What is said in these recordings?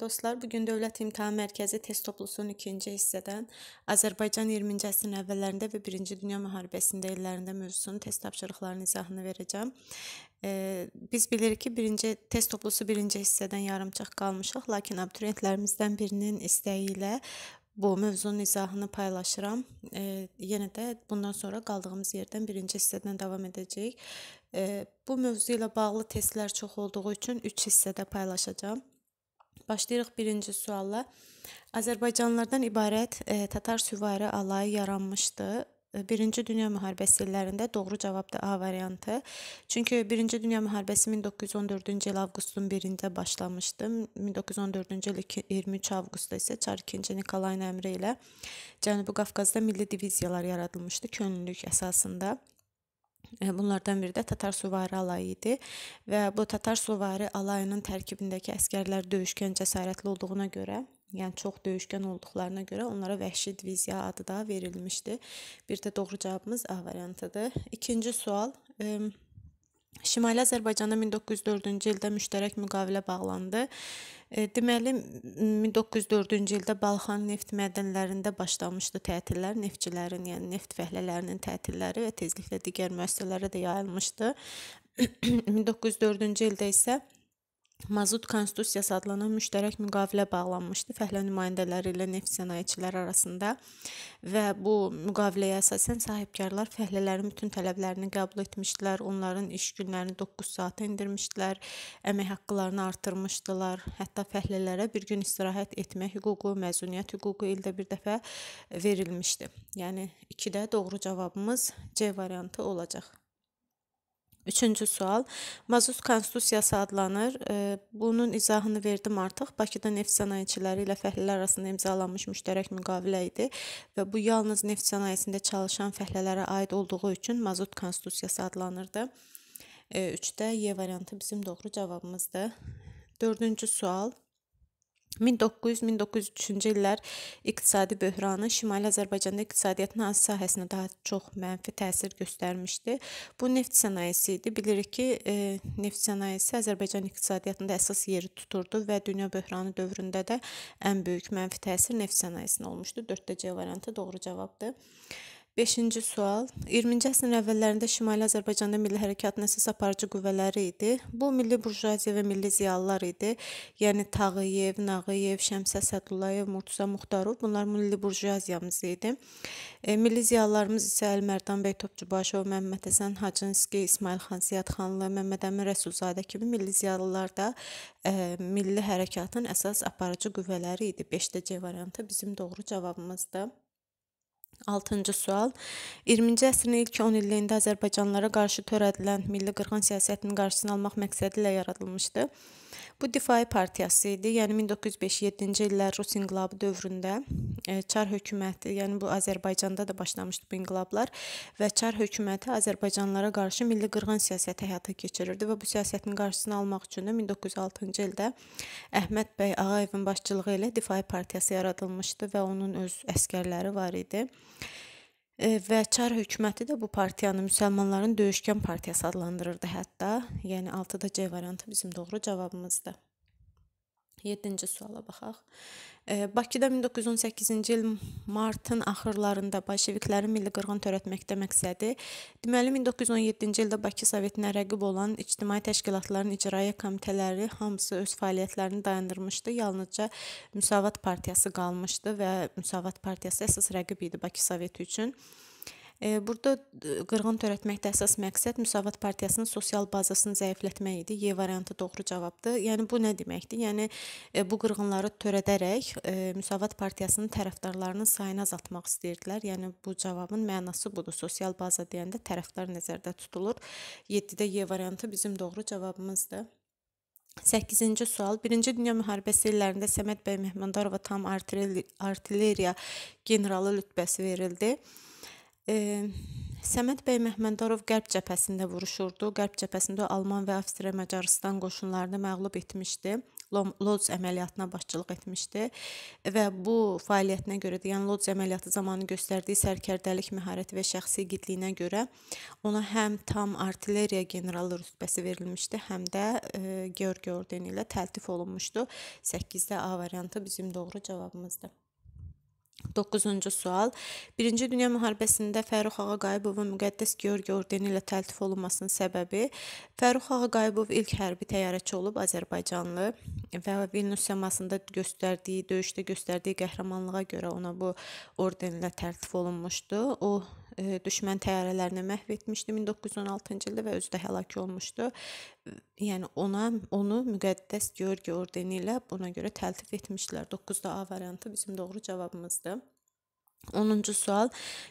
Dostlar, bu gün Dövlət İmtahan Mərkəzi test toplusunun 2-ci hissədən Azərbaycan 20-ci əsrin əvvəllərində və 1-ci Dünya müharibəsində illərində mövzusunun test tapşırıqlarının izahını verəcəm. Ee, biz bilirik ki, birinci test toplusu 1-ci hissədən yarımçıq qalmışıq, lakin abituriyentlərimizdən birinin istəyi ilə bu mövzunun izahını paylaşıram. E, yenə də bundan sonra qaldığımız yerdən birinci hissədən davam edəcəyik. E, bu mövzu ilə bağlı testlər çox olduğu üçün 3 hissədə paylaşacağam. Başlayırıq birinci sualla. Azərbaycanlılardan ibarət e, Tatar süvari alayı yaranmışdı. E, birinci Dünya Müharibəsi illərində doğru cavabdır A variantı. Çünki Birinci Dünya Müharibəsi 1914-cü il avqustun 1-də başlamışdı. 1914-cü il 23 avqustda isə Çar 2-ci Nikolayın əmri ilə Cənubi Qafqazda milli diviziyalar yaradılmışdı könüllülük əsasında. Bunlardan biri də Tatar süvari alayı idi və bu Tatar süvari alayının tərkibindəki əsgərlər döyüşkən cəsarətli olduğuna görə yəni çox döyüşkən olduqlarına görə onlara vəhşi diviziya adı da verilmişdi. Bir də doğru cavabımız A variantıdır. İkinci sual, Şimali Azərbaycanda 1904-cü ildə müştərək müqavilə bağlandı. E, deməli 1904-cü ildə Balxan neft mədənlərində başlamışdı tətillər, neftçilərin, yəni neft fəhlələrinin tətilləri və tezliklə digər müəssisələrə də yayılmışdı. 1904-cü ildə isə Mazut Konstitusiyası adlanan müştərək müqavilə bağlanmışdı fəhlə nümayəndələri ilə neft sənayeçiləri arasında və bu müqaviləyə əsasən sahibkarlar fəhlələrin bütün tələblərini qəbul etmişdilər. Onların iş günlərini 9 saata endirmişdilər, əmək haqqlarını artırmışdılar. Hətta fəhlələrə bir gün istirahət etmək hüququ, məzuniyyət hüququ ildə bir dəfə verilmişdi. Yəni 2-də doğru cavabımız C variantı olacaq. Üçüncü sual. Mazut konstitusiyası adlanır. Bunun izahını verdim artıq. Bakıda neft sənayeçiləri ilə fəhlilər arasında imzalanmış müştərək müqavilə idi və bu yalnız neft sənayesində çalışan fəhlələrə aid olduğu üçün mazut konstitusiyası adlanırdı. 3-də E variantı bizim doğru cavabımızdır. Dördüncü sual. 1900-1903-cü illər iqtisadi böhranı Şimali Azərbaycanda iqtisadiyyatın hansı sahəsinə daha çox mənfi təsir göstərmişdi? Bu neft sənayesi idi. Bilirik ki, e, neft sənayesi Azərbaycan iqtisadiyyatında əsas yeri tuturdu və dünya böhranı dövründə də ən böyük mənfi təsir neft sənayesinə olmuşdu. 4-də C variantı doğru cavabdır. Beşinci sual. 20-ci əsrin əvvəllərində Şimali Azərbaycanda milli hərəkatın əsas aparıcı qüvvələri idi. Bu milli burjuaziya və milli ziyalılar idi. Yəni Tağıyev, Nağıyev, Şəmsə Sədullayev, Murtuza Muxtarov bunlar milli burjuaziyamız idi. E, milli ziyalılarımız isə Əlmərdan bəy Topçubaşov, Məmməd Həsən Hacınski, İsmail xan Ziyadxanlı, Məmməd Əmin Rəsulzadə kimi milli ziyalılar da e, milli hərəkatın əsas aparıcı qüvvələri idi. 5-də C variantı bizim doğru cavabımızdır. 6-cı sual. 20-ci əsrin ilk 10 illiyində Azərbaycanlara qarşı törədilən milli qırğın siyasətinin qarşısını almaq məqsədi ilə yaradılmışdı. Bu Difai partiyası idi. Yəni 1905-7-ci illər Rus inqilabı dövründə e, Çar hökuməti, yəni bu Azərbaycanda da başlamışdı bu inqilablar və Çar hökuməti Azərbaycanlılara qarşı milli qırğın siyasəti həyata keçirirdi və bu siyasətin qarşısını almaq üçün də 1906-cı ildə Əhməd bəy Ağayevin başçılığı ilə Difai partiyası yaradılmışdı və onun öz əsgərləri var idi. E, və Çar hökuməti də bu partiyanı müsəlmanların döyüşkən partiyası adlandırırdı hətta. Yəni 6-da C variantı bizim doğru cavabımızdır. 7-ci suala baxaq. Bakıda 1918-ci il martın axırlarında bolşeviklərin milli qırğın törətməkdə məqsədi, deməli 1917-ci ildə Bakı Sovetinə rəqib olan ictimai təşkilatların icraiyyə komitələri hamısı öz fəaliyyətlərini dayandırmışdı. Yalnızca Müsavat partiyası qalmışdı və Müsavat partiyası əsas rəqib idi Bakı Soveti üçün. Burada e, qırğın törətməkdə əsas məqsəd Müsavat partiyasının sosial bazasını zəiflətmək idi. Y variantı doğru cavabdır. Yəni bu nə deməkdir? Yəni e, bu qırğınları törədərək e, Müsavat partiyasının tərəfdarlarının sayını azaltmaq istəyirdilər. Yəni bu cavabın mənası budur. Sosial baza deyəndə tərəfdar nəzərdə tutulur. 7-də Y variantı bizim doğru cavabımızdır. 8-ci sual. 1-ci Dünya müharibəsi illərində Səməd bəy Mehmandarova tam artilleriya generalı rütbəsi verildi. E, Səməd bəy Məhməddarov qərb cəbhəsində vuruşurdu. Qərb cəbhəsində Alman və Avstriya Macarıstan qoşunlarını məğlub etmişdi. Lodz əməliyyatına başçılıq etmişdi və bu fəaliyyətinə görə də, yəni Lodz əməliyyatı zamanı göstərdiyi sərkərdəlik məharəti və şəxsi igidliyinə görə ona həm tam artilleriya generalı rütbəsi verilmişdi, həm də e, Georgi ordeni ilə təltif olunmuşdu. 8-də A variantı bizim doğru cavabımızdır. 9-cu sual. Birinci Dünya Müharibəsində Fərux Ağaqayibovun Müqəddəs Georgi ordeni ilə təltif olunmasının səbəbi Fərux Ağaqayibov ilk hərbi təyyarəçi olub Azərbaycanlı və Vilnius səmasında göstərdiyi, döyüşdə göstərdiyi qəhrəmanlığa görə ona bu orden ilə təltif olunmuşdu. O E, düşmən təyyarələrini məhv etmişdi 1916-cı ildə və özü də həlak olmuşdu. Yəni ona onu müqəddəs Georgi ordeni ilə buna görə təltif etmişdilər. 9-da A variantı bizim doğru cavabımızdır. 10-cu sual.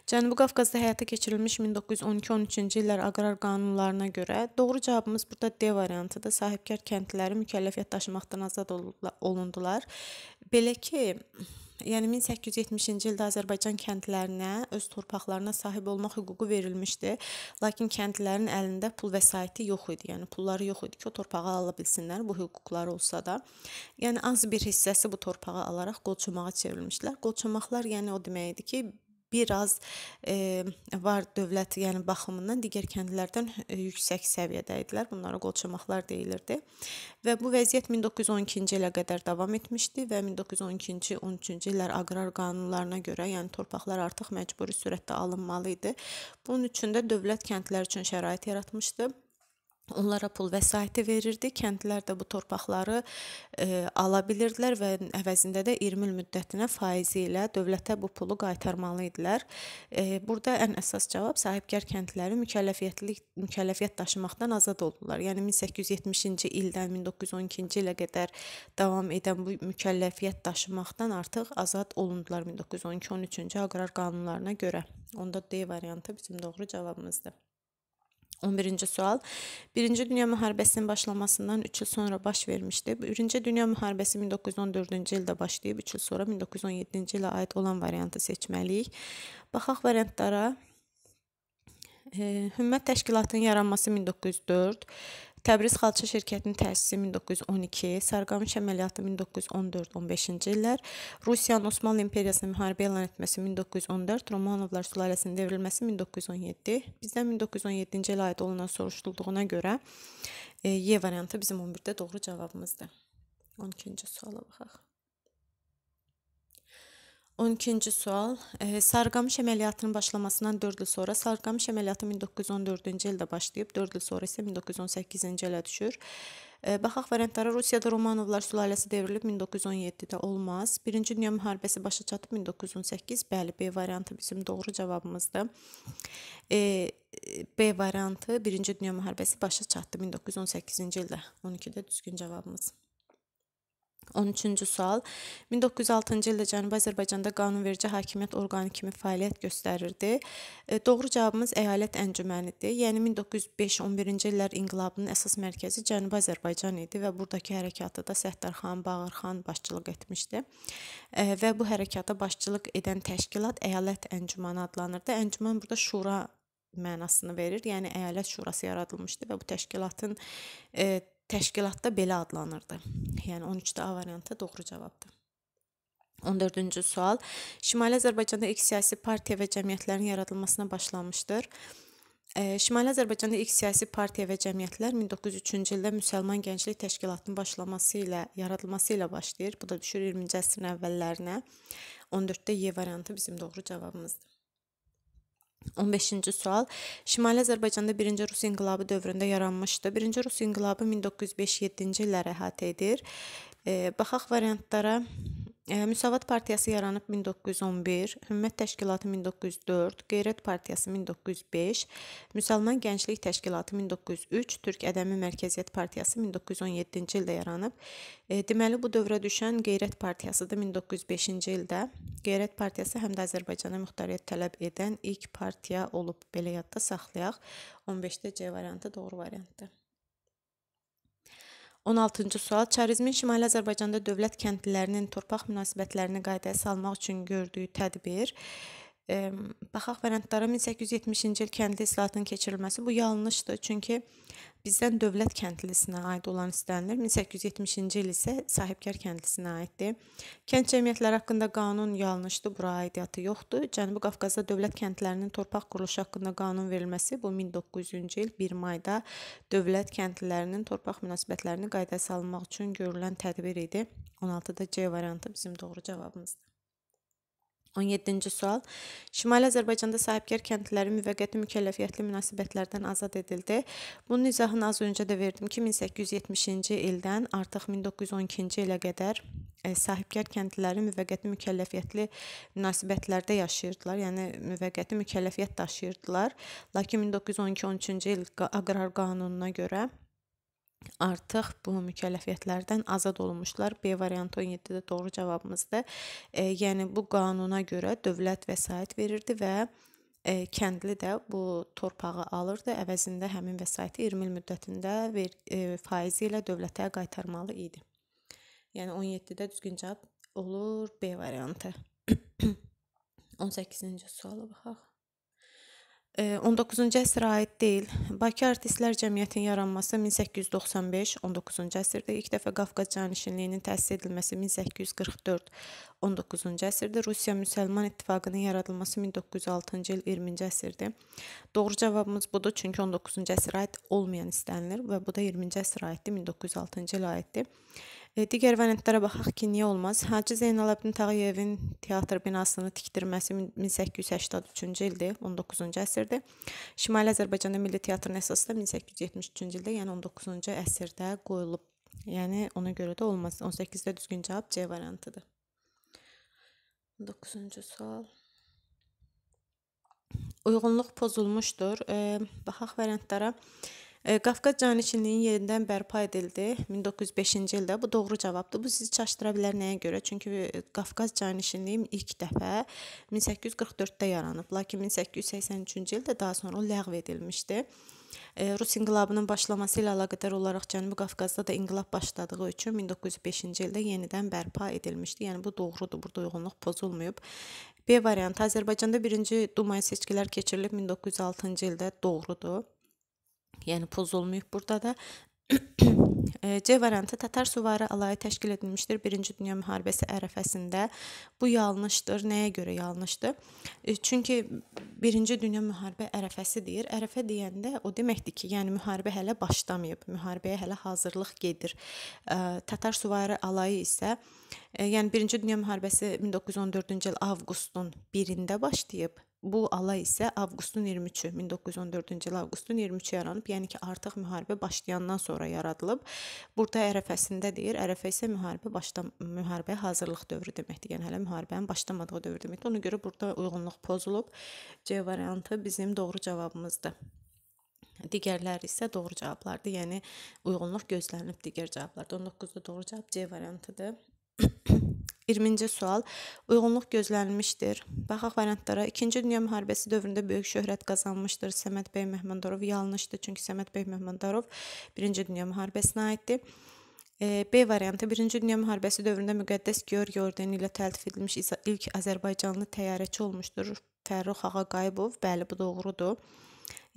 Cənubi Qafqazda həyata keçirilmiş 1912-13-cü illər aqrar qanunlarına görə doğru cavabımız burada D variantıdır. Sahibkar kəndliləri mükəlləfiyyət daşımaqdan azad olundular. Belə ki, yəni 1870-ci ildə Azərbaycan kəndlilərinə öz torpaqlarına sahib olmaq hüququ verilmişdi, lakin kəndlilərin əlində pul vəsaiti yox idi. Yəni pulları yox idi ki, o torpağı ala bilsinlər, bu hüquqları olsa da. Yəni az bir hissəsi bu torpağı alaraq qolçomağa çevrilmişdilər. Qolçomaqlar yəni o demək idi ki, biraz e, var dövlət, yəni baxımından digər kəndlərdən e, yüksək səviyyədə idilər. Bunlara qolçomaqlar deyilirdi. Və bu vəziyyət 1912-ci ilə qədər davam etmişdi və 1912-ci 13-cü illər aqrar qanunlarına görə, yəni torpaqlar artıq məcburi sürətdə alınmalı idi. Bunun üçün də dövlət kəndlər üçün şərait yaratmışdı onlara pul vəsaiti verirdi. Kəndlər də bu torpaqları e, ala bilirdilər və əvəzində də 20 il müddətinə faizi ilə dövlətə bu pulu qaytarmalı idilər. E, burada ən əsas cavab sahibkar kəndləri mükəlləfiyyətlik mükəlləfiyyət daşımaqdan azad oldular. Yəni 1870-ci ildən 1912-ci ilə qədər davam edən bu mükəlləfiyyət daşımaqdan artıq azad olundular 1912-13-cü aqrar qanunlarına görə. Onda D variantı bizim doğru cavabımızdır. 11-ci sual. 1-ci Dünya müharibəsinin başlamasından 3 il sonra baş vermişdi. 1-ci Dünya müharibəsi 1914-cü ildə başlayıb 3 il sonra 1917-ci ilə aid olan variantı seçməliyik. Baxaq variantlara. Hümmət təşkilatının yaranması 1904, Təbriz Xalça şirkətinin təsisi 1912, Sarqamış əməliyyatı 1914-15-ci illər, Rusiyanın Osmanlı imperiyasına müharibə elan etməsi 1914, Romanovlar sülaləsinin devrilməsi 1917. Bizdə 1917-ci ilə aid olunan soruşulduğuna görə E variantı bizim 11-də doğru cavabımızdır. 12-ci suala baxaq. 12-ci sual. E, sarqamış əməliyyatının başlamasından 4 il sonra sarqamış əməliyyatı 1914-cü ildə başlayıb, 4 il sonra isə 1918-ci ilə düşür. E, baxaq variantlara. Rusiyada Romanovlar sülaləsi devrilib 1917-də olmaz. 1-ci Dünya müharibəsi başa çatıb 1918. Bəli, B variantı bizim doğru cavabımızdır. E, B variantı 1-ci Dünya müharibəsi başa çatdı 1918-ci ildə. 12-də düzgün cavabımız. 13-cü sual. 1906-cı ildə Cənubi Azərbaycanda qanunverici hakimiyyət orqanı kimi fəaliyyət göstərirdi. E, doğru cavabımız əyalət əncümənidir. Yəni 1905-11-ci illər inqilabının əsas mərkəzi Cənubi Azərbaycan idi və burdakı hərəkatı da Səttarxan, Bağırxan başçılıq etmişdi. E, və bu hərəkata başçılıq edən təşkilat əyalət əncümanı adlanırdı. Əncüman burada şura mənasını verir. Yəni əyalət şurası yaradılmışdı və bu təşkilatın e, təşkilatda belə adlanırdı. Yəni 13-də A variantı doğru cavabdır. 14-cü sual. Şimali Azərbaycanda ilk siyasi partiya və cəmiyyətlərin yaradılmasına başlanmışdır. Şimali Azərbaycanda ilk siyasi partiya və cəmiyyətlər 1903-cü ildə Müsəlman Gənclik Təşkilatının başlaması ilə yaradılması ilə başlayır. Bu da düşür 20-ci əsrin əvvəllərinə. 14-də Y variantı bizim doğru cavabımızdır. 15-ci sual. Şimali Azərbaycanda 1-ci Rus inqilabı dövründə yaranmışdı. 1-ci Rus inqilabı 1905-7-ci illəri əhatə edir. E, baxaq variantlara. Müsavat partiyası yaranıb 1911, Hümmət təşkilatı 1904, Qeyrət partiyası 1905, Müsəlman Gənclik təşkilatı 1903, Türk Ədəmi Mərkəziyyət partiyası 1917-ci ildə yaranıb. Deməli bu dövrə düşən Qeyrət partiyasıdır 1905-ci ildə. Qeyrət partiyası həm də Azərbaycana muxtariyyət tələb edən ilk partiya olub, belə yadda saxlayaq. 15-də C variantı doğru variantdır. 16-cı sual çarizmin Şimali Azərbaycanda dövlət kəndlilərinin torpaq münasibətlərini qaydaya salmaq üçün gördüyü tədbir baxaq variantlara 1870-ci il kəndli islahatının keçirilməsi bu yanlışdır. Çünki bizdən dövlət kəndlisinə aid olan istənilir. 1870-ci il isə sahibkar kəndlisinə aiddir. Kənd cəmiyyətləri haqqında qanun yanlışdır. Bura aidiyyatı yoxdur. Cənubi Qafqazda dövlət kəndlərinin torpaq quruluşu haqqında qanun verilməsi bu 1900-cü il 1 mayda dövlət kəndlilərinin torpaq münasibətlərini qaydaya salmaq üçün görülən tədbir idi. 16-da C variantı bizim doğru cavabımızdır. 17-ci sual. Şimali Azərbaycanda sahibkar kəndliləri müvəqqəti mükəlləfiyyətli münasibətlərdən azad edildi. Bunun izahını az öncə də verdim ki, 1870-ci ildən artıq 1912-ci ilə qədər e, sahibkar kəndliləri müvəqqəti mükəlləfiyyətli münasibətlərdə yaşayırdılar, yəni müvəqqəti mükəlləfiyyət daşıyırdılar. Lakin 1912-13-cü il Aqrar qanununa görə artıq bu mükəlləfiyyətlərdən azad olunmuşlar. B variantı 17-də doğru cavabımızdır. E, yəni bu qanuna görə dövlət vəsait verirdi və e, kəndli də bu torpağı alırdı, əvəzində həmin vəsaiti 20 il müddətində ver, e, faizi ilə dövlətə qaytarmalı idi. Yəni 17-də düzgün cavab olur B variantı. 18-ci suala baxaq. 19-cu əsrə aid deyil. Bakı Artistlər Cəmiyyətinin yaranması 1895, 19-cu əsrdə ilk dəfə Qafqaz canişinliyinin təsis edilməsi 1844, 19-cu əsrdə Rusiya Müsəlman İttifaqının yaradılması 1906-cı il 20-ci əsrdir. Doğru cavabımız budur, çünki 19-cu əsrə aid olmayan istənilir və bu da 20-ci əsrə aiddir, 1906-cı ilə aiddir. Digər variantlara baxaq ki, niyə olmaz? Hacı Zeynalabdin Tağıyevin teatr binasını tikdirməsi 1883-cü ildir, 19-cu əsrdir. Şimali Azərbaycanda Milli Teatrın əsası da 1873-cü ildə, yəni 19-cu əsrdə qoyulub. Yəni ona görə də olmaz. 18-də düzgün cavab C variantıdır. 9-cu sual. Uyğunluq pozulmuşdur. E, baxaq variantlara. E, Qafqaz canişinliyin yenidən bərpa edildi 1905-ci ildə. Bu doğru cavabdır. Bu sizi çaşdıra bilər nəyə görə? Çünki Qafqaz e, canişinliyi ilk dəfə 1844-də yaranıb, lakin 1883-cü ildə daha sonra ləğv edilmişdi. Rus inqilabının başlaması ilə əlaqədar olaraq Cənubi Qafqazda da inqilab başladığı üçün 1905-ci ildə yenidən bərpa edilmişdi. Yəni bu doğrudur, burada uyğunluq pozulmayıb. B variantı Azərbaycanda 1-ci Dumaya seçkilər keçirilib 1906-cı ildə doğrudur yəni pozulmayıb burada da. E, C variantı Tatar süvari alayı təşkil edilmişdir 1-ci Dünya müharibəsi ərəfəsində. Bu yanlışdır. Nəyə görə yanlışdır? E, çünki 1-ci Dünya müharibə ərəfəsi deyir. Ərəfə deyəndə o deməkdir ki, yəni müharibə hələ başlamayıb. Müharibəyə hələ hazırlıq gedir. E, Tatar süvari alayı isə yəni 1-ci Dünya müharibəsi 1914-cü il avqustun 1-də başlayıb Bu alay isə avqustun 23-ü, 1914-cü il avqustun 23-ü yaranıb, yəni ki, artıq müharibə başlayandan sonra yaradılıb. Burada ərəfəsində deyir, ərəfə isə müharibə başla müharibəyə hazırlıq dövrü deməkdir. Yəni hələ müharibənin başlamadığı dövr deməkdir. Ona görə burada uyğunluq pozulub. C variantı bizim doğru cavabımızdır. Digərləri isə doğru cavablardır. Yəni uyğunluq gözlənilib digər cavablarda. 19-da doğru cavab C variantıdır. 20-ci sual. Uyğunluq gözlənilmişdir. Baxaq variantlara. 2-ci Dünya müharibəsi dövründə böyük şöhrət qazanmışdır. Səməd bəy Mehmandarov yanlışdır, çünki Səməd bəy Mehmandarov 1-ci Dünya müharibəsinə aiddir. E, B variantı 1-ci Dünya müharibəsi dövründə müqəddəs Georgi ordeni ilə təltif edilmiş ilk Azərbaycanlı təyyarəçi olmuşdur. Fərrux Ağa Qayıbov. Bəli, bu doğrudur.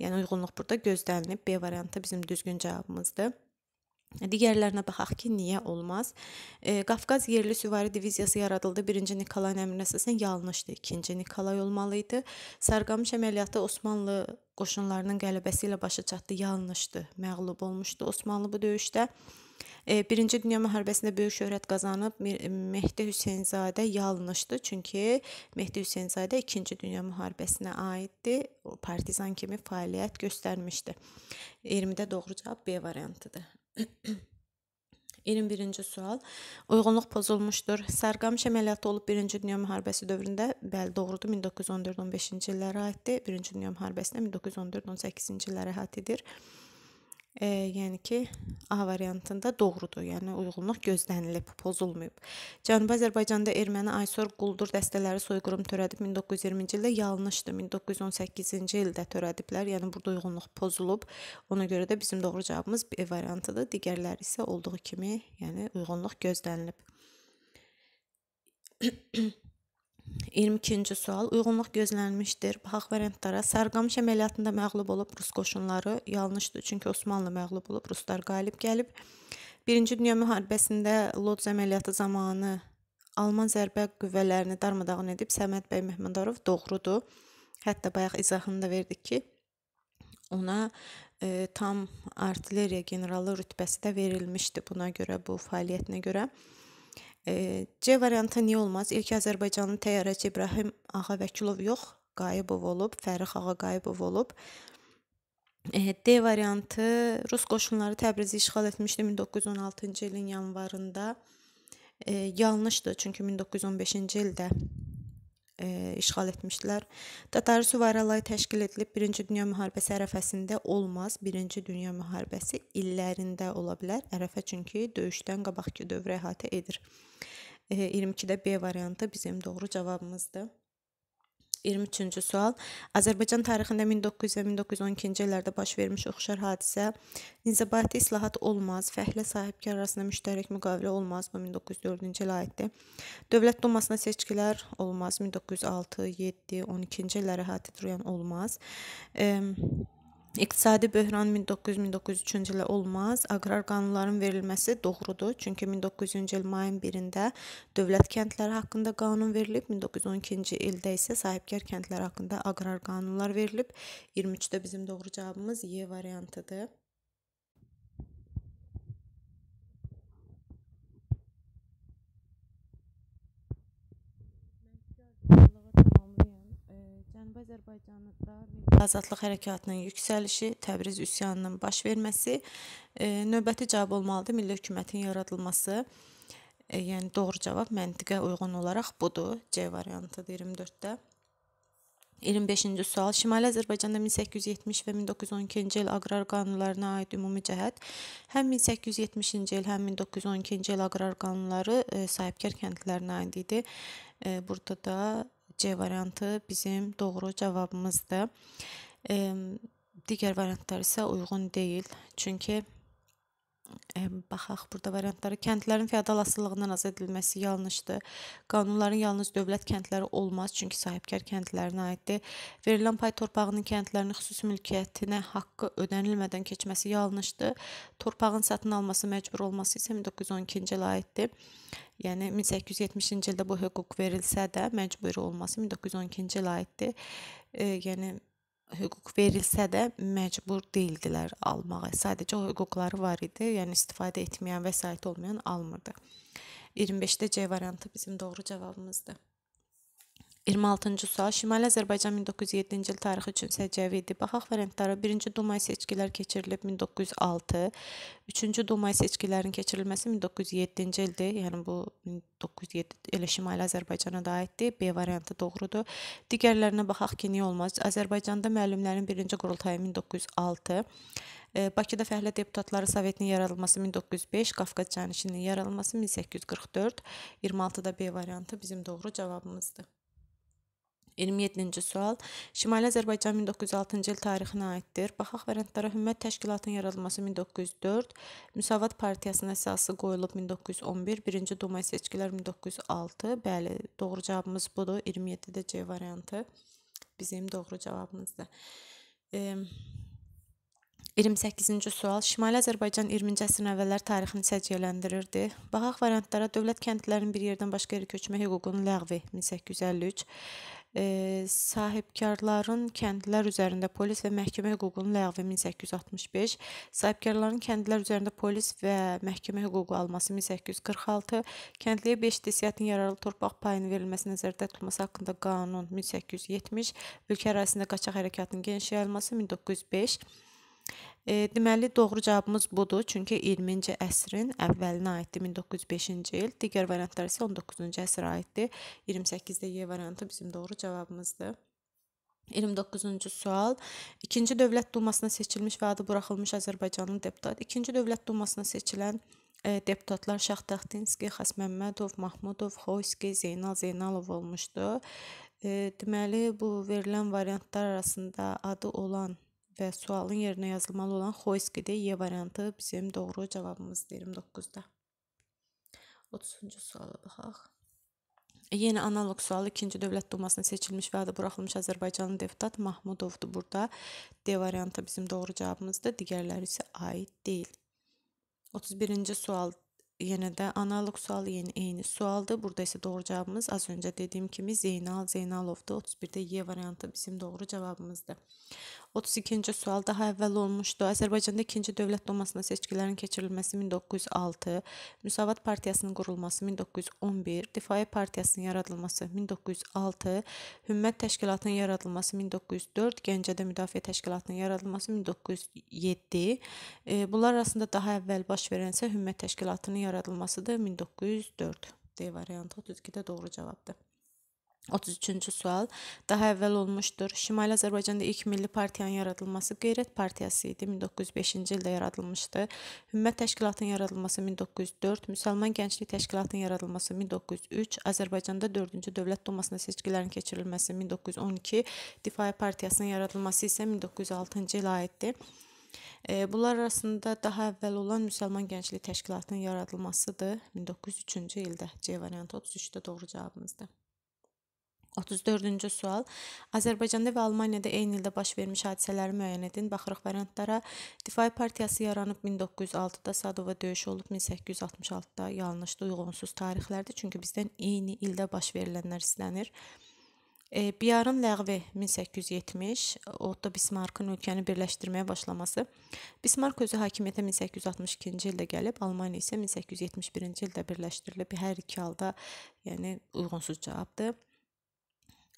Yəni uyğunluq burada gözlənilib. B variantı bizim düzgün cavabımızdır. Digərlərinə baxaq ki, niyə olmaz? E, Qafqaz yerli süvari diviziyası yaradıldı. 1-ci Nikolayn əmrinə əsasən yalnızdı. 2-ci Nikolay olmalı idi. Sarqamış əməliyyatı Osmanlı qoşunlarının qələbəsi ilə başa çatdı. Yalnızdı. Məğlub olmuşdu Osmanlı bu döyüşdə. E, Birinci Dünya müharibəsində böyük şöhrət qazanıb Mehdi Hüseynzadə yalnızdı, çünki Mehdi Hüseynzadə 2-ci Dünya müharibəsinə aiddi, partizan kimi fəaliyyət göstərmişdi. 20-də doğru cavab B variantıdır. 21-ci sual. Uyğunluq pozulmuşdur. Sərqam əməliyyatı olub 1-ci dünya müharibəsi dövründə, bəli, doğrudur, 1914-15-ci illərə aiddir. 1-ci dünya müharibəsinə 1914-18-ci illərə aiddir e, yəni ki, A variantında doğrudur. Yəni uyğunluq gözlənilib, pozulmayıb. Cənubi Azərbaycanda erməni Aysor quldur dəstələri soyqırım törədib 1920-ci ildə yalnızdı. 1918-ci ildə törədiblər. Yəni burada uyğunluq pozulub. Ona görə də bizim doğru cavabımız B variantıdır. Digərləri isə olduğu kimi, yəni uyğunluq gözlənilib. 22-ci sual. Uyğunluq gözlənilmişdir. Haqq variantlara Sarqamış əməliyyatında məğlub olub rus qoşunları. Yanlışdır, çünki Osmanlı məğlub olub, ruslar qalib gəlib. 1-ci Dünya müharibəsində Lodz əməliyyatı zamanı Alman zərbə qüvvələrini darmadağın edib Səməd bəy Mehmandarov doğrudur. Hətta bayaq izahını da verdik ki, ona e, tam artilleriya generalı rütbəsi də verilmişdi buna görə, bu fəaliyyətinə görə. C variantı niyə olmaz? İlk Azərbaycanlı təyyarəçi İbrahim Ağa Vəkilov yox, Qayıbov olub, Fərix Ağa Qayıbov olub. D variantı Rus qoşunları Təbrizi işğal etmişdi 1916-cı ilin yanvarında. E, yanlışdır, çünki 1915-ci ildə e, işğal etmişdilər. Tatari süvariləri təşkil edilib. 1-ci Dünya müharibəsi ərəfəsində olmaz, 1-ci Dünya müharibəsi illərində ola bilər. Ərəfə çünki döyüşdən qabaqki dövrə əhatə edir. E, 22-də B variantı bizim doğru cavabımızdır. 23-cü sual. Azərbaycan tarixində 1900 və 1912-ci illərdə baş vermiş oxşar hadisə inzibati islahat olmaz, fəhlə sahibkar arasında müştərək müqavilə olmaz, bu 1904-cü ilə aiddir. Dövlət Dumasına seçkilər olmaz, 1906, 7, 12-ci illərə əhatə duran olmaz. E, İqtisadi böhran 1900-1903-cü ilə olmaz. Aqrar qanunların verilməsi doğrudur. Çünki 1900-cü il mayın 1-də dövlət kəndləri haqqında qanun verilib, 1912-ci ildə isə sahibkar kəndlər haqqında aqrar qanunlar verilib. 23-də bizim doğru cavabımız Y variantıdır. Azərbaycanda milli azadlıq hərəkatının yüksəlişi, Təbriz üsyanının baş verməsi e, növbəti cavab olmalıdır milli hökumətin yaradılması. E, yəni doğru cavab məntiqə uyğun olaraq budur. C variantıdır 24-də. 25-ci sual. Şimali Azərbaycanda 1870 və 1912-ci il aqrar qanunlarına aid ümumi cəhət həm 1870-ci il, həm 1912-ci il aqrar qanunları e, sahibkar kəndlilərinə aid idi. Burada da C variantı bizim doğru cavabımızdır. E, digər variantlar isə uyğun deyil. Çünki baxaq burada variantları. Kəndlərin feodal asılılığından azad edilməsi yanlışdır. Qanunların yalnız dövlət kəndləri olmaz, çünki sahibkar kəndlərinə aiddir. Verilən pay torpağının kəndlərinin xüsusi mülkiyyətinə haqqı ödənilmədən keçməsi yanlışdır. Torpağın satın alması məcbur olması isə 1912-ci ilə aiddir. Yəni 1870-ci ildə bu hüquq verilsə də məcburi olması 1912-ci ilə aiddir. E, yəni hüquq verilsə də məcbur değildilər almağa. Sadəcə o hüquqları var idi, yəni istifadə etməyən vəsait olmayan almırdı. 25-də C variantı bizim doğru cavabımızdır. 26-cı sual Şimali Azərbaycan 1907-ci il tarixi üçün səciyyəvi idi. Baxaq variantlara. 1-ci Dumaya seçkilər keçirilib 1906, 3-cü Dumaya seçkilərinin keçirilməsi 1907-ci ildir. Yəni bu 1907 elə Şimali Azərbaycana da aiddir. B variantı doğrudur. Digərlərinə baxaq ki, niyə olmaz? Azərbaycanda müəllimlərin 1-ci qurultayı 1906, e, Bakıda Fəhlə Deputatları Sovetinin yaradılması 1905, Qafqaz Canişinin yaradılması 1844, 26-da B variantı bizim doğru cavabımızdır. 27-ci sual. Şimali Azərbaycan 1906-cı il tarixinə aiddir. Baxaq variantlara Hümmət təşkilatının yaradılması 1904, Müsavat partiyasının əsası qoyulub 1911, birinci Duma seçkilər 1906. Bəli, doğru cavabımız budur. 27-də C variantı bizim doğru cavabımızdır. E, 28-ci sual Şimali Azərbaycan 20-ci əsrin əvvəllər tarixini səciyyələndirirdi. Baxaq variantlara dövlət kəndlərinin bir yerdən başqa yerə köçmə hüququnun ləğvi 1853 e, sahibkarların kəndlər üzərində polis və məhkəmə hüququnun ləğvi 1865, sahibkarların kəndlər üzərində polis və məhkəmə hüququ alması 1846, kəndliyə 5 desiyatın yararlı torpaq payının verilməsi nəzərdə tutulması haqqında qanun 1870, ölkə ərazisində qaçaq hərəkatının genişləndirilməsi 1905 E, deməli doğru cavabımız budur, çünki 20-ci əsrin əvvəlinə aiddir 1905-ci il. Digər variantlar isə 19-cu əsrə aiddir. 28-də Y variantı bizim doğru cavabımızdır. 29-cu sual. İkinci Dövlət Dumasına seçilmiş və adı buraxılmış Azərbaycanın deputat. İkinci Dövlət Dumasına seçilən e, deputatlar Şaxtaxtinski, Xasməmmədov, Mahmudov, Xoyski, Zeynal Zeynalov olmuşdu. E, deməli bu verilən variantlar arasında adı olan və sualın yerinə yazılmalı olan Xoyskidir. Y variantı bizim doğru cavabımızdır 29-da. 30-cu suala baxaq. Yenə analoq sual 2-ci Dövlət Dumasına seçilmiş və adı buraxılmış Azərbaycanlı deputat Mahmudovdur burada. D variantı bizim doğru cavabımızdır. Digərləri isə aid deyil. 31-ci sual yenə də analoq sual, yəni eyni sualdır. Burada isə doğru cavabımız az öncə dediyim kimi Zeynal Zeynalovdur. 31-də Y variantı bizim doğru cavabımızdır. 32-ci sual daha əvvəl olmuşdu. Azərbaycanda ikinci dövlət dumasına seçkilərin keçirilməsi 1906, Müsavat partiyasının qurulması 1911, Difayə partiyasının yaradılması 1906, Hümmət təşkilatının yaradılması 1904, Gəncədə müdafiə təşkilatının yaradılması 1907. E, bunlar arasında daha əvvəl baş verənsə Hümmət təşkilatının yaradılmasıdır 1904. D variantı 32-də doğru cavabdır. 33-cü sual daha əvvəl olmuşdur. Şimali Azərbaycanda ilk milli partiyanın yaradılması Qeyrət partiyası idi. 1905-ci ildə yaradılmışdı. Ümmət təşkilatının yaradılması 1904, Müsəlman Gənclik təşkilatının yaradılması 1903, Azərbaycanda 4-cü Dövlət Dumasına seçkilərin keçirilməsi 1912, Difai partiyasının yaradılması isə 1906-cı ilə aiddir. E, bunlar arasında daha əvvəl olan Müsəlman Gənclik təşkilatının yaradılmasıdır 1903-cü ildə. C variantı 33-də doğru cavabımızdır. 34-cü sual. Azərbaycanda və Almaniyada eyni ildə baş vermiş hadisələri müəyyən edin. Baxırıq variantlara. Difai partiyası yaranıb 1906-da, Sadova döyüşü olub 1866-da. Yanlışdı, uyğunsuz tarixlərdir, çünki bizdən eyni ildə baş verilənlər istənir. E, Biyarın ləğvi 1870, Otto Bismarckın ölkəni birləşdirməyə başlaması. Bismarck özü hakimiyyətə 1862-ci ildə gəlib, Almaniya isə 1871-ci ildə birləşdirilib. Hər iki halda, yəni uyğunsuz cavabdır.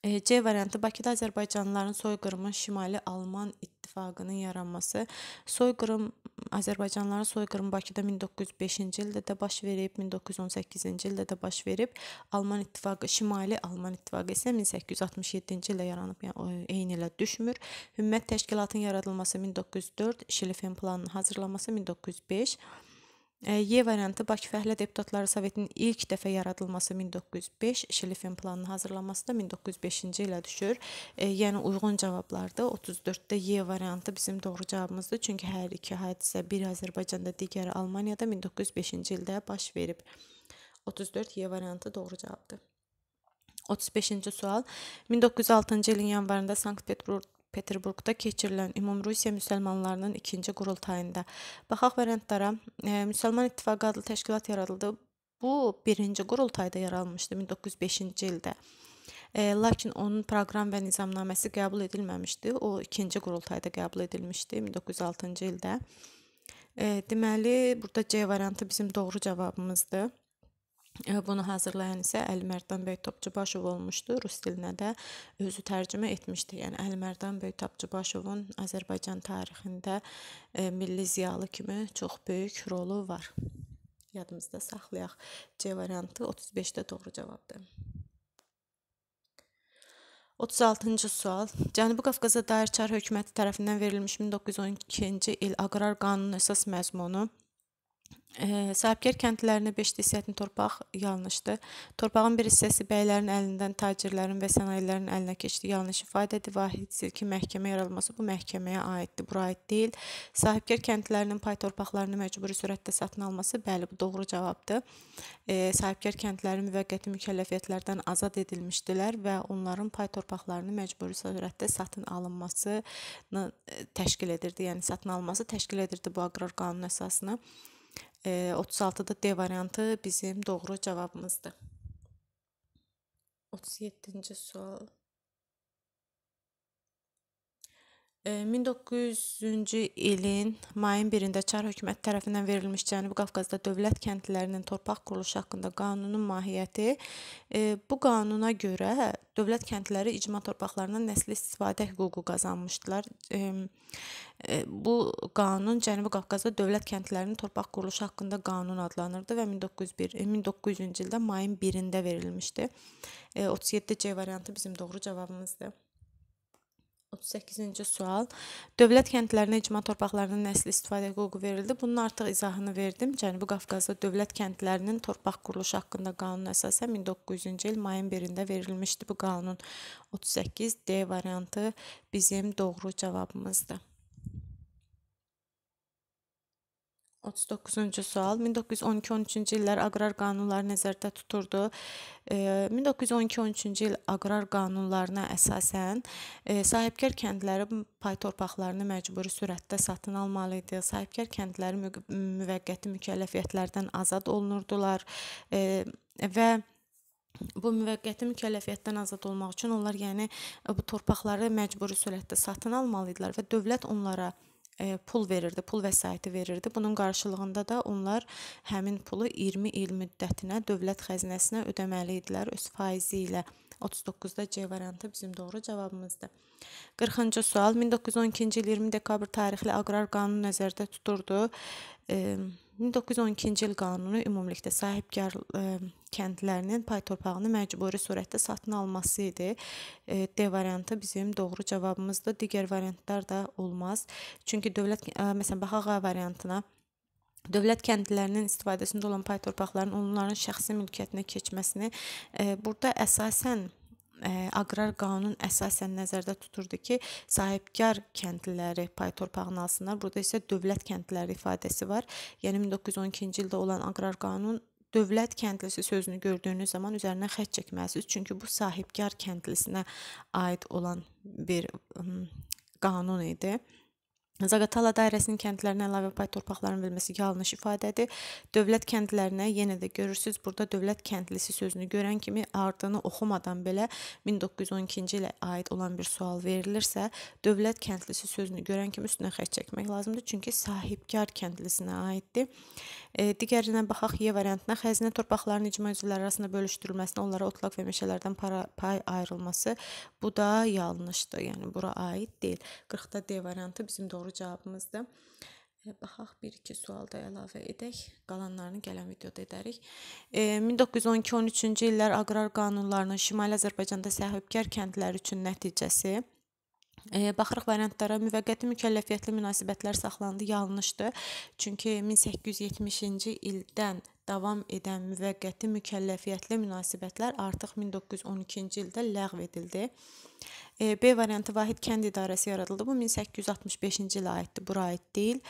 C variantı Bakıda Azərbaycanlıların soyqırımı Şimali Alman İttifaqının yaranması. Soyqırım Azərbaycanlıların soyqırımı Bakıda 1905-ci ildə də baş verib, 1918-ci ildə də baş verib. Alman İttifaqı, Şimali Alman İttifaqı isə 1867-ci ildə yaranıb, yəni eyni ilə düşmür. Hümmət təşkilatının yaradılması 1904, Şilifen planının hazırlanması 1905. Y variantı Bakı Fəhlə Deputatları Sovetinin ilk dəfə yaradılması 1905, Şilifin planının hazırlanması da 1905-ci ilə düşür. E, yəni uyğun cavablardır. 34-də Y variantı bizim doğru cavabımızdır. Çünki hər iki hadisə biri Azərbaycanda, digəri Almaniyada 1905-ci ildə baş verib. 34 Y variantı doğru cavabdır. 35-ci sual. 1906-cı ilin yanvarında Sankt-Peterburq Peterburqda keçirilən Ümumrusiya müsəlmanlarının ikinci qurultayında Baxaq və Rəndara e, Müsəlman İttifaqı adlı təşkilat yaradıldı. Bu birinci qurultayda yaranmışdı 1905-ci ildə. E, lakin onun proqram və nizamnaməsi qəbul edilməmişdi. O ikinci qurultayda qəbul edilmişdi 1906-cı ildə. E, deməli, burada C variantı bizim doğru cavabımızdır. Bunu hazırlayan isə Əlimərdan bəy Topçubaşov olmuşdu. Rus dilinə də özü tərcümə etmişdi. Yəni Əlimərdan bəy Topçubaşovun Azərbaycan tarixində e, milli ziyalı kimi çox böyük rolu var. Yadımızda saxlayaq. C variantı 35-də doğru cavabdır. 36-cı sual. Cənubi Qafqaza dair Çar hökuməti tərəfindən verilmiş 1912-ci il Aqrar Qanununun əsas məzmunu Ə, sahibkar kəndlilərinə 5 desiyatın torpaq yalınışdı. Torpağın bir hissəsi bəylərin əlindən tacirlərin və sənayelərin əlinə keçdi. Yalınış ifadədir. Vahid silki məhkəmə yaradılması bu məhkəməyə aiddir, bura aid deyil. Sahibkar kəndlilərinin pay torpaqlarını məcburi sürətdə satın alması bəli, bu doğru cavabdır. E, sahibkar kəndlilərin müvəqqəti mükəlləfiyyətlərdən azad edilmişdilər və onların pay torpaqlarını məcburi sürətdə satın alınmasını təşkil edirdi. Yəni satın alınması təşkil edirdi bu aqrar qanun əsasını. 36-da D variantı bizim doğru cavabımızdır. 37-ci sual. 1900-cü ilin mayın 1-də Çar hökuməti tərəfindən verilmiş Cənubi Qafqazda dövlət kəndlilərinin torpaq quruluşu haqqında qanunun mahiyyəti e, bu qanuna görə dövlət kəndliləri icma torpaqlarından nəsli istifadə hüququ qazanmışdılar. E, bu qanun Cənubi Qafqazda dövlət kəndlilərinin torpaq quruluşu haqqında qanun adlanırdı və 1901 1900-cü e, ildə mayın 1-də verilmişdi. 37C variantı bizim doğru cavabımızdır. 38-ci sual. Dövlət kəndlərinə icma torpaqlarının nəsli istifadə hüququ verildi. Bunun artıq izahını verdim. Cənubi Qafqazda dövlət kəndlərinin torpaq quruluşu haqqında qanun əsasən 1900-cü il mayın 1-də verilmişdi bu qanun. 38D variantı bizim doğru cavabımızdır. 39-cu sual 1912-13-cü illər aqrar qanunları nəzərdə tuturdu. 1912-13-cü il aqrar qanunlarına əsasən e, sahibkar kəndləri pay torpaqlarını məcburi sürətdə satın almalı idi. Sahibkar kəndləri mü müvəqqəti mükəlləfiyyətlərdən azad olunurdular e, və bu müvəqqəti mükəlləfiyyətdən azad olmaq üçün onlar yəni bu torpaqları məcburi sürətdə satın almalı idilər və dövlət onlara E, pul verirdi, pul vəsaiti verirdi. Bunun qarşılığında da onlar həmin pulu 20 il müddətinə dövlət xəzinəsinə ödəməli idilər öz faizi ilə. 39-da C variantı bizim doğru cavabımızdır. 40-cı sual 1912-ci il 20 dekabr tarixli aqrar qanunu nəzərdə tuturdu. E, 1912-ci il qanunu ümumilikdə sahibkar ə, e, kəndlərinin pay torpağını məcburi surətdə satın alması idi. E, D variantı bizim doğru cavabımızdır. Digər variantlar da olmaz. Çünki dövlət ə, e, məsələn baxaq A variantına dövlət kəndlilərinin istifadəsində olan pay torpaqlarının onların şəxsi mülkiyyətinə keçməsini e, burada əsasən e, aqrar qanun əsasən nəzərdə tuturdu ki, sahibkar kəndliləri pay torpağını alsınlar. Burada isə dövlət kəndliləri ifadəsi var. Yəni 1912-ci ildə olan aqrar qanun dövlət kəndlisi sözünü gördüyünüz zaman üzərinə xətt çəkməlisiniz. Çünki bu sahibkar kəndlisinə aid olan bir qanun idi. Zaqatala dairəsinin kəndlərinə əlavə pay torpaqların verilməsi yalnız ifadədir. Dövlət kəndlərinə yenə də görürsüz, burada dövlət kəndlisi sözünü görən kimi ardını oxumadan belə 1912-ci ilə aid olan bir sual verilirsə, dövlət kəndlisi sözünü görən kimi üstünə xətt çəkmək lazımdır, çünki sahibkar kəndlisinə aiddir. E, digərinə baxaq, Y variantına xəzinə torpaqlarının icma üzvləri arasında bölüşdürülməsinə, onlara otlaq və meşələrdən para, pay ayrılması bu da yanlışdır. Yəni bura aid deyil. 40-da D variantı bizim doğru doğru cavabımızdır. E, baxaq, 1-2 sual da əlavə edək. Qalanlarını gələn videoda edərik. E, 1912-13-cü illər aqrar qanunlarının Şimali Azərbaycanda sahibkar kəndlər üçün nəticəsi. E, baxırıq variantlara. Müvəqqəti mükəlləfiyyətli münasibətlər saxlandı, yanlışdır. Çünki 1870-ci ildən davam edən müvəqqəti mükəlləfiyyətli münasibətlər artıq 1912-ci ildə ləğv edildi. B variantı Vahid kənd idarəsi yaradıldı. Bu 1865-ci ilə aiddir, bura aid deyil.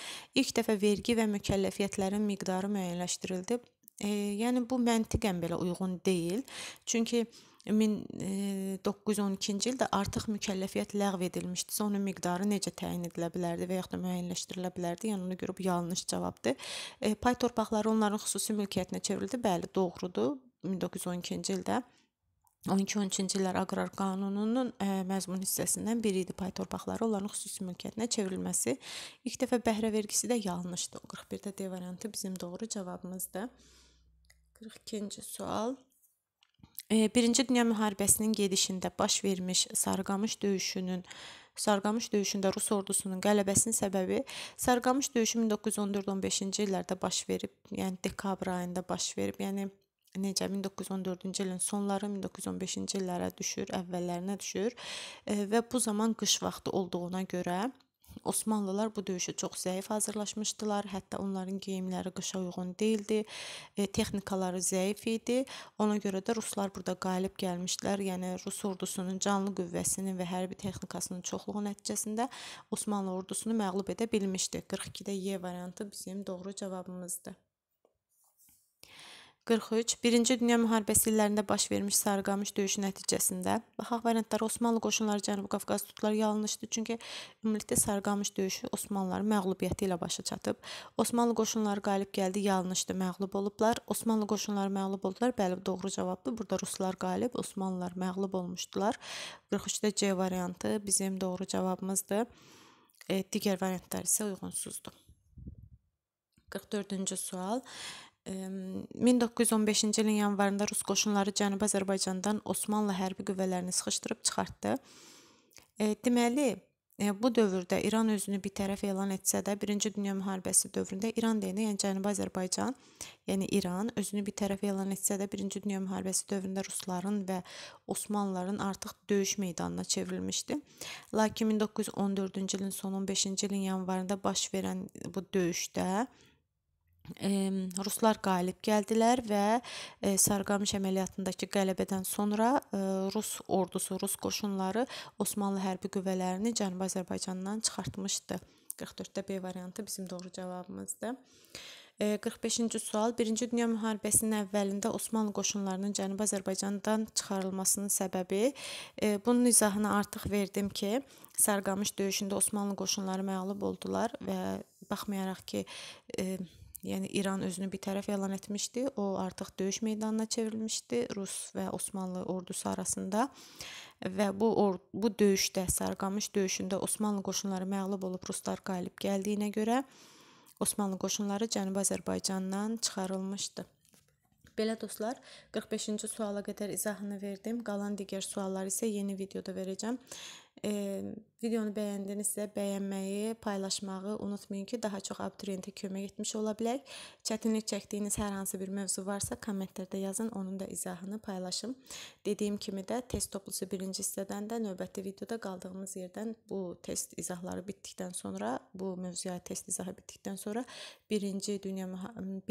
İlk dəfə vergi və mükəlləfiyyətlərin miqdarı müəyyənləşdirildi. E, yəni bu məntiqən belə uyğun deyil. Çünki 1912-ci e, ildə artıq mükəlləfiyyət ləğv edilmişdi. Onun miqdarı necə təyin edilə bilərdi və yaxud da müəyyənləşdirilə bilərdi? Yəni ona görə bu yanlış cavabdır. E, pay torpaqları onların xüsusi mülkiyyətinə çevrildi. Bəli, doğrudur. 1912-ci ildə 12-13-cü illər Aqrar Qanununun ə, e, məzmun hissəsindən biri idi pay torpaqları onların xüsusi mülkiyyətinə çevrilməsi. İlk dəfə bəhrə vergisi də yanlışdı. 41-də D variantı bizim doğru cavabımızdır. 42-ci sual. E, Birinci Dünya müharibəsinin gedişində baş vermiş Sarıqamış döyüşünün Sarıqamış döyüşündə Rus ordusunun qələbəsinin səbəbi Sarıqamış döyüşü 1914-15-ci illərdə baş verib, yəni dekabr ayında baş verib. Yəni necə 1914-cü ilin sonları 1915-ci illərə düşür, əvvəllərinə düşür e, və bu zaman qış vaxtı olduğuna görə Osmanlılar bu döyüşə çox zəif hazırlaşmışdılar. Hətta onların geyimləri qışa uyğun değildi. E, texnikaları zəif idi. Ona görə də ruslar burada qalib gəlmişdilər. Yəni rus ordusunun canlı qüvvəsinin və hərbi texnikasının çoxluğu nəticəsində Osmanlı ordusunu məğlub edə bilmişdi. 42-də Y variantı bizim doğru cavabımızdır. 43. Birinci Dünya Müharibəsi illərində baş vermiş Sarıqamış döyüşü nəticəsində baxaq variantlar Osmanlı qoşunları Cənubi Qafqaz tutlar yalınmışdı, çünki ümumilikdə Sarıqamış döyüşü Osmanlıların məğlubiyyəti ilə başa çatıb. Osmanlı qoşunları qalib gəldi, yalınmışdı, məğlub olublar. Osmanlı qoşunları məğlub oldular. Bəli, doğru cavabdır. Burada ruslar qalib, Osmanlılar məğlub olmuşdular. 43-də C variantı bizim doğru cavabımızdır. E, digər variantlar isə uyğunsuzdur. 44-cü sual. 1915-ci ilin yanvarında rus qoşunları Cənubi Azərbaycandan Osmanlı hərbi qüvvələrini sıxışdırıb çıxartdı. Deməli, bu dövrdə İran özünü bir tərəf elan etsə də, 1-ci Dünya müharibəsi dövründə İran deyilən, yəni Cənubi Azərbaycan, yəni İran özünü bir tərəf elan etsə də, 1-ci Dünya müharibəsi dövründə rusların və Osmanlıların artıq döyüş meydanına çevrilmişdi. Lakin 1914-cü ilin sonu 15-ci ilin yanvarında baş verən bu döyüşdə ruslar qalib gəldilər və e, Sarıqamış əməliyyatındakı qələbədən sonra e, rus ordusu, rus qoşunları Osmanlı hərbi qüvvələrini Cənubi Azərbaycandan çıxartmışdı. 44-də B variantı bizim doğru cavabımızdır. 45-ci e, sual. 1-ci Dünya müharibəsinin əvvəlində Osmanlı qoşunlarının Cənubi Azərbaycandan çıxarılmasının səbəbi bunun izahını artıq verdim ki, Sarıqamış döyüşündə Osmanlı qoşunları məğlub oldular və baxmayaraq ki, Yəni İran özünü bir tərəf elan etmişdi. O artıq döyüş meydanına çevrilmişdi Rus və Osmanlı ordusu arasında və bu or bu döyüşdə Sarıqamış döyüşündə Osmanlı qoşunları məğlub olub ruslar qalib gəldiyinə görə Osmanlı qoşunları Cənubi Azərbaycandan çıxarılmışdı. Belə dostlar, 45-ci suala qədər izahını verdim. Qalan digər sualları isə yeni videoda verəcəm. E, videonu bəyəndinizsə bəyənməyi, paylaşmağı unutmayın ki, daha çox abituriyentə kömək etmiş ola bilək. Çətinlik çəkdiyiniz hər hansı bir mövzu varsa kommentlərdə yazın, onun da izahını paylaşım. Dediyim kimi də test toplusu birinci hissədən də növbəti videoda qaldığımız yerdən bu test izahları bitdikdən sonra, bu mövzuya test izahı bitdikdən sonra birinci dünya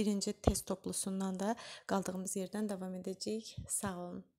birinci test toplusundan da qaldığımız yerdən davam edəcəyik. Sağ olun.